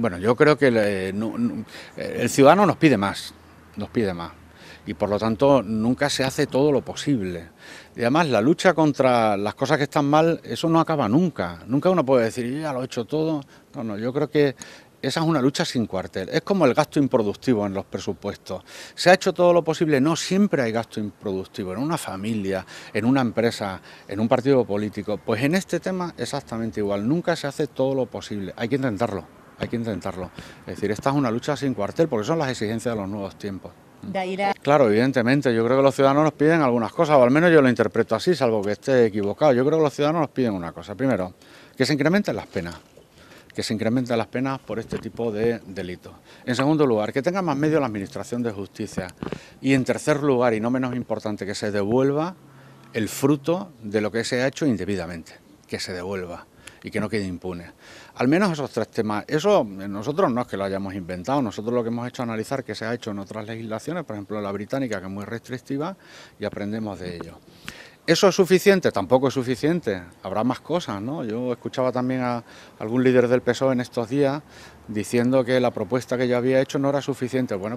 Bueno, yo creo que eh, eh, el, ciudadano nos pide más, nos pide más y por lo tanto nunca se hace todo lo posible. Y además la lucha contra las cosas que están mal, eso no acaba nunca. Nunca uno puede decir, ya lo he hecho todo. No, no, yo creo que esa es una lucha sin cuartel. Es como el gasto improductivo en los presupuestos. Se ha hecho todo lo posible, no siempre hay gasto improductivo en una familia, en una empresa, en un partido político. Pues en este tema exactamente igual, nunca se hace todo lo posible. Hay que intentarlo hay que intentarlo. Es decir, esta es una lucha sin cuartel porque son las exigencias de los nuevos tiempos. Claro, evidentemente, yo creo que los ciudadanos nos piden algunas cosas, o al menos yo lo interpreto así, salvo que esté equivocado. Yo creo que los ciudadanos nos piden una cosa. Primero, que se incrementen las penas, que se incrementen las penas por este tipo de delitos. En segundo lugar, que tenga más medio la Administración de Justicia. Y en tercer lugar, y no menos importante, que se devuelva el fruto de lo que se ha hecho indebidamente, que se devuelva y que no quede impune. Al menos esos tres temas, eso eh, nosotros no es que lo hayamos inventado, nosotros lo que hemos hecho es analizar que se ha hecho en otras legislaciones, por ejemplo la británica que es muy restrictiva y aprendemos de ello. ¿Eso es suficiente? Tampoco es suficiente. Habrá más cosas, ¿no? Yo escuchaba también a algún líder del PSOE en estos días diciendo que la propuesta que yo había hecho no era suficiente. Bueno,